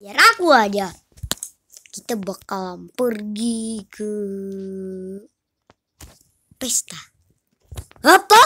biar aku aja kita bakal pergi ke pesta apa